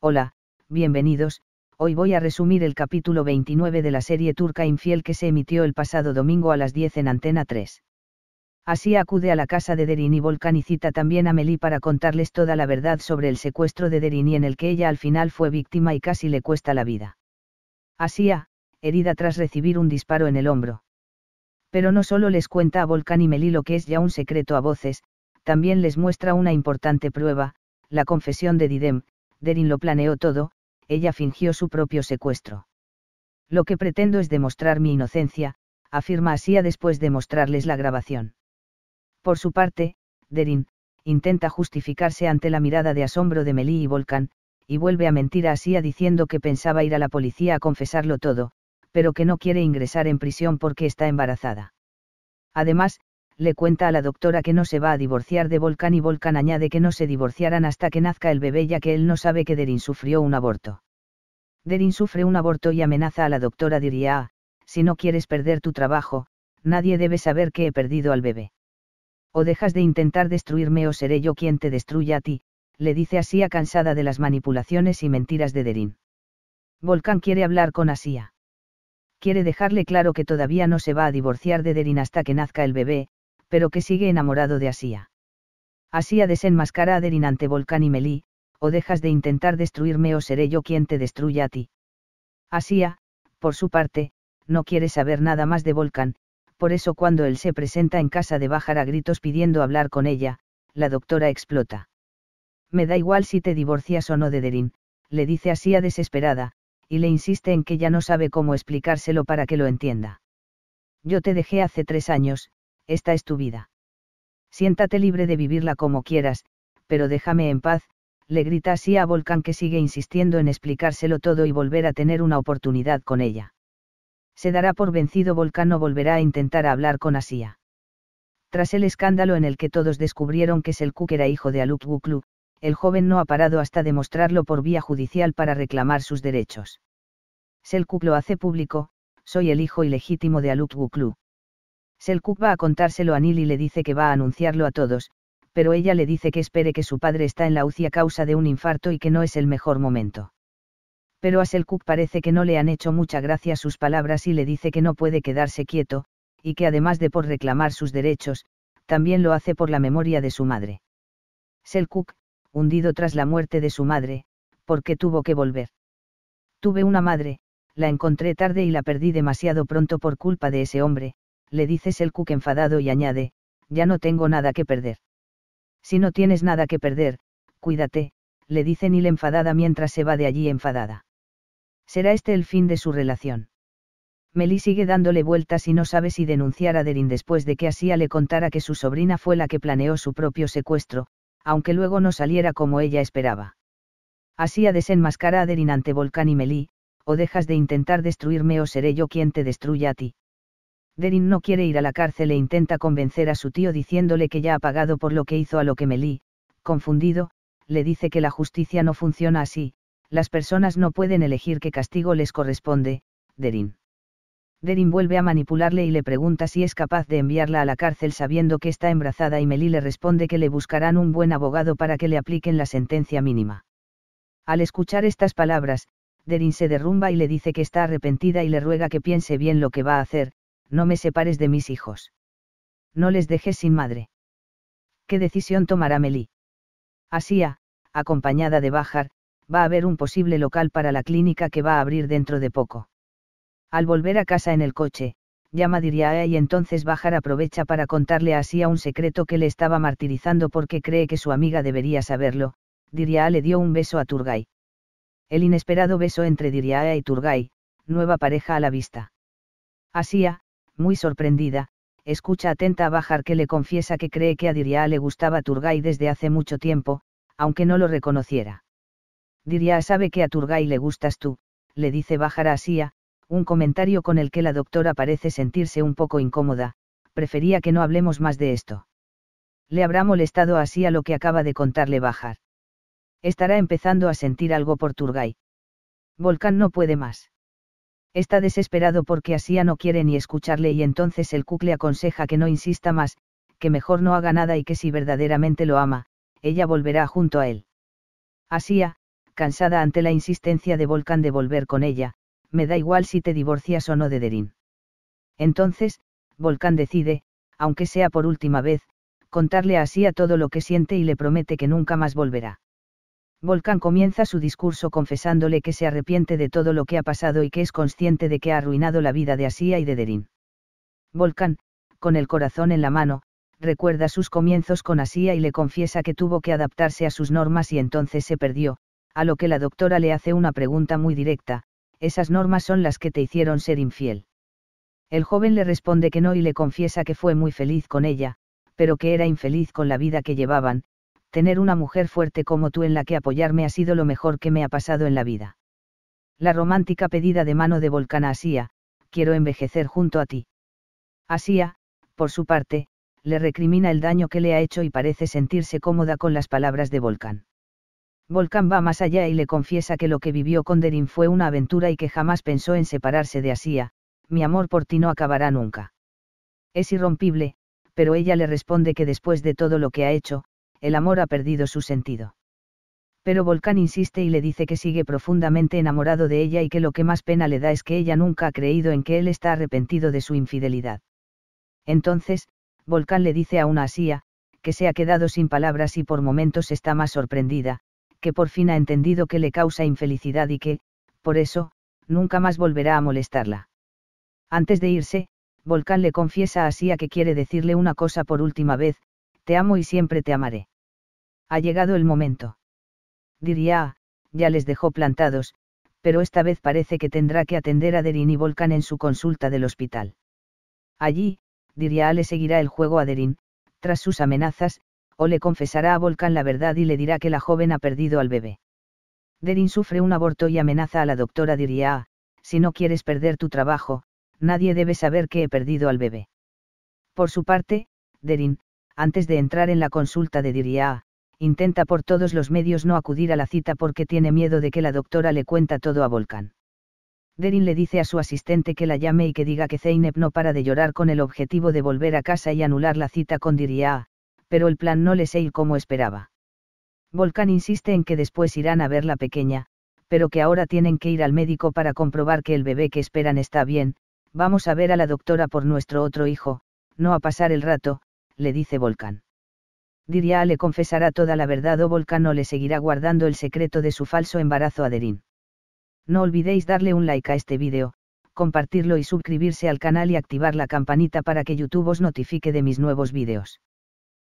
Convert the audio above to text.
Hola, bienvenidos, hoy voy a resumir el capítulo 29 de la serie turca Infiel que se emitió el pasado domingo a las 10 en Antena 3. Así acude a la casa de Derin y Volkan y cita también a Meli para contarles toda la verdad sobre el secuestro de Derin y en el que ella al final fue víctima y casi le cuesta la vida. Asia, herida tras recibir un disparo en el hombro. Pero no solo les cuenta a Volkan y Meli lo que es ya un secreto a voces, también les muestra una importante prueba, la confesión de Didem, Derin lo planeó todo, ella fingió su propio secuestro. Lo que pretendo es demostrar mi inocencia, afirma Asia después de mostrarles la grabación. Por su parte, Derin, intenta justificarse ante la mirada de asombro de Melí y Volcán, y vuelve a mentir a Asia diciendo que pensaba ir a la policía a confesarlo todo, pero que no quiere ingresar en prisión porque está embarazada. Además, le cuenta a la doctora que no se va a divorciar de Volcán y Volcán añade que no se divorciarán hasta que nazca el bebé ya que él no sabe que Derin sufrió un aborto. Derin sufre un aborto y amenaza a la doctora diría, ah, si no quieres perder tu trabajo, nadie debe saber que he perdido al bebé. O dejas de intentar destruirme o seré yo quien te destruya a ti, le dice Asia cansada de las manipulaciones y mentiras de Derin. Volcán quiere hablar con Asia. Quiere dejarle claro que todavía no se va a divorciar de Derin hasta que nazca el bebé, pero que sigue enamorado de Asia. Asia desenmascara a Derin ante Volcán y Melí, o dejas de intentar destruirme o seré yo quien te destruya a ti. Asia, por su parte, no quiere saber nada más de Volcán, por eso cuando él se presenta en casa de Bajar a gritos pidiendo hablar con ella, la doctora explota. Me da igual si te divorcias o no de Derin, le dice Asia desesperada, y le insiste en que ya no sabe cómo explicárselo para que lo entienda. Yo te dejé hace tres años, esta es tu vida. Siéntate libre de vivirla como quieras, pero déjame en paz, le grita así a Volcán que sigue insistiendo en explicárselo todo y volver a tener una oportunidad con ella. Se dará por vencido Volcán no volverá a intentar hablar con Asia. Tras el escándalo en el que todos descubrieron que Selkuk era hijo de Aluk Guklu, el joven no ha parado hasta demostrarlo por vía judicial para reclamar sus derechos. Selkuk lo hace público, soy el hijo ilegítimo de Aluk Guklu. Selkuk va a contárselo a Neil y le dice que va a anunciarlo a todos, pero ella le dice que espere que su padre está en la UCI a causa de un infarto y que no es el mejor momento. Pero a Selkuk parece que no le han hecho mucha gracia sus palabras y le dice que no puede quedarse quieto, y que además de por reclamar sus derechos, también lo hace por la memoria de su madre. Selkuk, hundido tras la muerte de su madre, porque tuvo que volver. Tuve una madre, la encontré tarde y la perdí demasiado pronto por culpa de ese hombre, le el Selkuk enfadado y añade, ya no tengo nada que perder. Si no tienes nada que perder, cuídate, le dice Nil enfadada mientras se va de allí enfadada. ¿Será este el fin de su relación? Meli sigue dándole vueltas y no sabe si denunciar a Derin después de que Asia le contara que su sobrina fue la que planeó su propio secuestro, aunque luego no saliera como ella esperaba. Asia desenmascara a Derin ante Volcán y Meli, o dejas de intentar destruirme o seré yo quien te destruya a ti. Derin no quiere ir a la cárcel e intenta convencer a su tío diciéndole que ya ha pagado por lo que hizo a lo que Melí, confundido, le dice que la justicia no funciona así, las personas no pueden elegir qué castigo les corresponde, Derin. Derin vuelve a manipularle y le pregunta si es capaz de enviarla a la cárcel sabiendo que está embrazada y Melí le responde que le buscarán un buen abogado para que le apliquen la sentencia mínima. Al escuchar estas palabras, Derin se derrumba y le dice que está arrepentida y le ruega que piense bien lo que va a hacer, no me separes de mis hijos. No les dejes sin madre. ¿Qué decisión tomará Meli? Asia, acompañada de Bajar, va a ver un posible local para la clínica que va a abrir dentro de poco. Al volver a casa en el coche, llama Diriaea y entonces Bajar aprovecha para contarle a Asia un secreto que le estaba martirizando porque cree que su amiga debería saberlo. diría le dio un beso a Turgay. El inesperado beso entre Diriaa y Turgay, nueva pareja a la vista. Asia, muy sorprendida, escucha atenta a Bajar que le confiesa que cree que a Diria le gustaba Turgay desde hace mucho tiempo, aunque no lo reconociera. Diria sabe que a Turgay le gustas tú, le dice Bajar a Sia, un comentario con el que la doctora parece sentirse un poco incómoda, prefería que no hablemos más de esto. Le habrá molestado así a lo que acaba de contarle Bajar. Estará empezando a sentir algo por Turgay. Volcán no puede más. Está desesperado porque Asia no quiere ni escucharle y entonces el le aconseja que no insista más, que mejor no haga nada y que si verdaderamente lo ama, ella volverá junto a él. Asia, cansada ante la insistencia de Volcán de volver con ella, me da igual si te divorcias o no de Derin. Entonces, Volcán decide, aunque sea por última vez, contarle a Asia todo lo que siente y le promete que nunca más volverá. Volcán comienza su discurso confesándole que se arrepiente de todo lo que ha pasado y que es consciente de que ha arruinado la vida de Asia y de Derin. Volcán, con el corazón en la mano, recuerda sus comienzos con Asia y le confiesa que tuvo que adaptarse a sus normas y entonces se perdió, a lo que la doctora le hace una pregunta muy directa, esas normas son las que te hicieron ser infiel. El joven le responde que no y le confiesa que fue muy feliz con ella, pero que era infeliz con la vida que llevaban, Tener una mujer fuerte como tú en la que apoyarme ha sido lo mejor que me ha pasado en la vida. La romántica pedida de mano de Volcán a Asia, quiero envejecer junto a ti. Asia, por su parte, le recrimina el daño que le ha hecho y parece sentirse cómoda con las palabras de Volcán. Volcán va más allá y le confiesa que lo que vivió con Derin fue una aventura y que jamás pensó en separarse de Asia, mi amor por ti no acabará nunca. Es irrompible, pero ella le responde que después de todo lo que ha hecho, el amor ha perdido su sentido. Pero Volcán insiste y le dice que sigue profundamente enamorado de ella y que lo que más pena le da es que ella nunca ha creído en que él está arrepentido de su infidelidad. Entonces, Volcán le dice a una Asia, que se ha quedado sin palabras y por momentos está más sorprendida, que por fin ha entendido que le causa infelicidad y que, por eso, nunca más volverá a molestarla. Antes de irse, Volcán le confiesa a Asía que quiere decirle una cosa por última vez, te amo y siempre te amaré. Ha llegado el momento. Diría, ya les dejó plantados, pero esta vez parece que tendrá que atender a Derin y Volcan en su consulta del hospital. Allí, diría, le seguirá el juego a Derin, tras sus amenazas, o le confesará a Volkan la verdad y le dirá que la joven ha perdido al bebé. Derin sufre un aborto y amenaza a la doctora diría, si no quieres perder tu trabajo, nadie debe saber que he perdido al bebé. Por su parte, Derin, antes de entrar en la consulta de Diria, intenta por todos los medios no acudir a la cita porque tiene miedo de que la doctora le cuenta todo a Volkan. Derin le dice a su asistente que la llame y que diga que Zeynep no para de llorar con el objetivo de volver a casa y anular la cita con Diria, pero el plan no les ir como esperaba. Volkan insiste en que después irán a ver la pequeña, pero que ahora tienen que ir al médico para comprobar que el bebé que esperan está bien, vamos a ver a la doctora por nuestro otro hijo, no a pasar el rato, le dice Volcán. Diría le confesará toda la verdad o Volcán no le seguirá guardando el secreto de su falso embarazo a Derin. No olvidéis darle un like a este vídeo, compartirlo y suscribirse al canal y activar la campanita para que YouTube os notifique de mis nuevos vídeos.